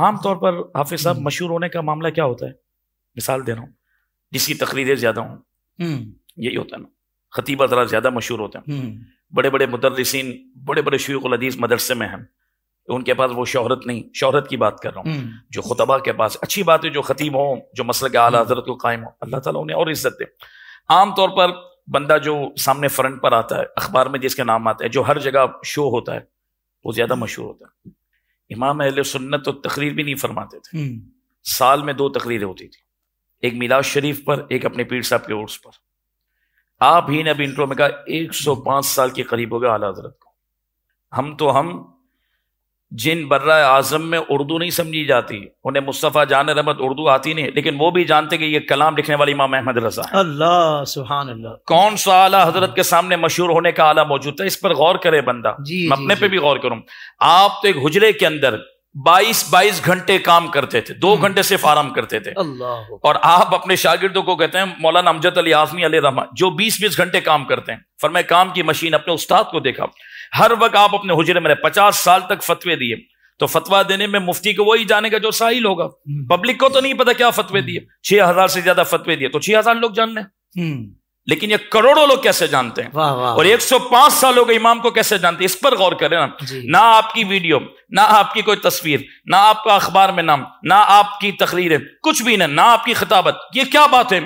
तौर पर हाफिज साहब हम्म। मशहूर होने का मामला क्या होता है मिसाल दे रहा हूँ जिसकी तकरीरें ज्यादा हों हम्म। यही होता है ना खतीब जरा ज्यादा मशहूर होते हैं हम्म। बड़े बड़े मुदरसिन बड़े बड़े शयूकलदीस मदरसे में हैं उनके पास वो शोहरत नहीं शोहरत की बात कर रहा हूँ जो खुतबा के पास अच्छी बात है जो खतीब हो जो मसल के आला हजरत को कायम हो अल्लाह ताला उन्हें और इज्जत दे आमतौर पर बंदा जो सामने फ्रंट पर आता है अखबार में जिसके नाम आते हैं जो हर जगह शो होता है वो ज्यादा मशहूर होता है इमाम अहल सुन्नत तो तकरीर भी नहीं फरमाते थे हम्म। साल में दो तकरीरें होती थी एक मिलाद शरीफ पर एक अपने पीर साहब के उर्स पर आप ही ने अभी इंट्रो में कहा 105 साल के करीब हो गया आला हजरत को हम तो हम जिन बर्रा आजम में उर्दू नहीं समझी जाती उन्हें मुस्तफ़ा जान रहमत उर्दू आती नहीं लेकिन वो भी जानते कि ये कलाम लिखने वाली इमाम अहमद रजा है अल्लाह सुहान अल्लाह कौन सा आला हजरत के सामने मशहूर होने का आला मौजूद था इस पर गौर करे बंदा जी, मैं अपने जी, पे भी गौर करूं आप तो एक हुजरे के अंदर बाईस बाईस घंटे काम करते थे दो हम्म। घंटे सिर्फ आराम करते थे अल्लाह और आप अपने शागिदों को कहते हैं मौलाना अमजद अली आजमी अली रहमान जो बीस बीस घंटे काम करते हैं फरमाए काम की मशीन अपने उस्ताद को देखा हर वक्त आप अपने हुजरे में पचास साल तक फतवे दिए तो फतवा देने में मुफ्ती को वही जानेगा जो साहिल होगा हम्म। पब्लिक को तो नहीं पता क्या फतवे दिए छह हजार से ज्यादा फतवे दिए तो छह हजार लोग जान लेकिन ये करोड़ों लोग कैसे जानते हैं वाह वाह और 105 सालों के इमाम को कैसे जानते हैं इस पर गौर करें ना ना आपकी वीडियो ना आपकी कोई तस्वीर ना आपका अखबार में नाम ना आपकी तकरीरें कुछ भी ना ना आपकी खिताबत ये क्या बात है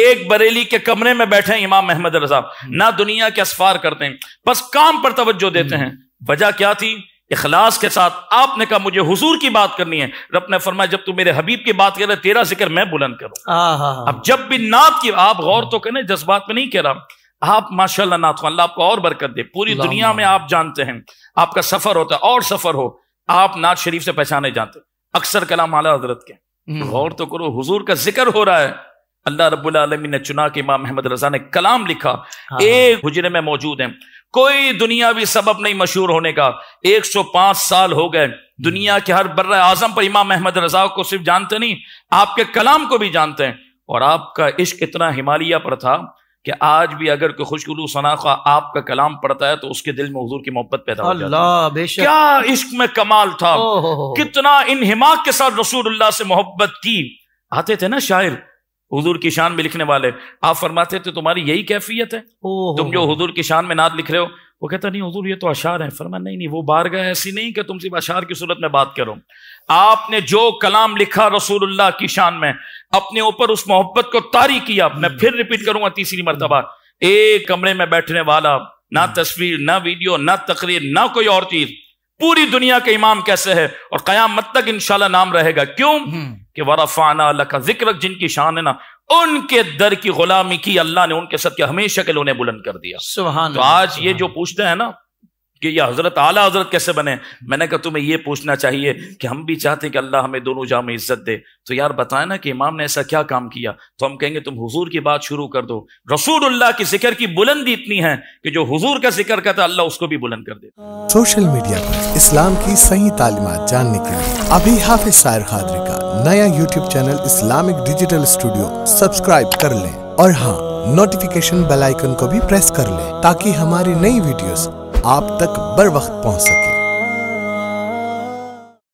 एक बरेली के कमरे में बैठे हैं इमाम अहमद रजा हम्म। ना दुनिया के असफार करते हैं बस काम पर तवज्जो देते हम्म। हैं वजह क्या थी इखलास के साथ आपने कहा मुझे हुजूर की बात करनी है रब ने फरमाया जब तू मेरे हबीब की बात कर रहे तेरा जिक्र मैं बुलंद करूं अब जब भी नात की आप गौर तो करें जज्बात में नहीं कह रहा आप माशाल्लाह नात अल्लाह आपको और बरकत दे पूरी दुनिया में आप जानते हैं आपका सफर होता है और सफर हो आप नाथ शरीफ से पहचाने जाते अक्सर कलाम आला हजरत के हम्म। गौर तो करो हुजूर का जिक्र हो रहा है अल्लाह रबुल्ला ने चुना कि इमाम अहमद रजा ने कलाम लिखा हाँ। एक हुजरे में मौजूद है कोई दुनिया भी सबब नहीं मशहूर होने का 105 साल हो गए दुनिया के हर बर्र आजम पर इमाम अहमद रजा को सिर्फ जानते नहीं आपके कलाम को भी जानते हैं और आपका इश्क इतना हिमालय पर था कि आज भी अगर कोई खुशगुलू सनाखा आपका कलाम पढ़ता है तो उसके दिल में हजूर की मोहब्बत पैदा हो जाती है क्या इश्क में कमाल था कितना हिमाक के साथ रसूल से मोहब्बत की आते थे ना शायर हुजूर की शान में लिखने वाले आप फरमाते थे तुम्हारी यही कैफियत है तुम जो हुजूर की शान में नाद लिख रहे हो वो कहता नहीं हुजूर ये तो अशार है फरमा नहीं नहीं वो गए ऐसी नहीं कि तुम सिर्फ अशार की सूरत में बात करो आपने जो कलाम लिखा रसूलुल्लाह की शान में अपने ऊपर उस मोहब्बत को तारी किया मैं फिर रिपीट करूंगा तीसरी मरतबा एक कमरे में बैठने वाला ना तस्वीर ना वीडियो ना तकरीर ना कोई और चीज पूरी दुनिया के इमाम कैसे है और कयामत तक इंशाला नाम रहेगा क्यों हम्म। कि वरफाना अल्लाह का जिक्र जिनकी शान है ना उनके दर की गुलामी की अल्लाह ने उनके सत्य हमेशा के लिए उन्हें बुलंद कर दिया तो आज ये जो पूछते हैं ना कि या हजरत आला हजरत कैसे बने मैंने कहा तुम्हें ये पूछना चाहिए कि हम भी चाहते हैं कि अल्लाह हमें दोनों जहाँ में इज्जत दे तो यार बताए ना कि इमाम ने ऐसा क्या काम किया तो हम कहेंगे तुम हुजूर की बात शुरू कर दो रसूलुल्लाह की जिक्र की बुलंदी इतनी है कि जो हुजूर का जिक्र करता अल्लाह उसको भी बुलंद कर दे सोशल मीडिया पर इस्लाम की सही तालीमत जानने के लिए अभी हाफिज सायर खादरी का नया YouTube channel Islamic digital studio subscribe कर ले और हाँ नोटिफिकेशन बेल आइकन को भी प्रेस कर ले ताकि हमारी नई वीडियोस आप तक बर वक्त पहुंच सके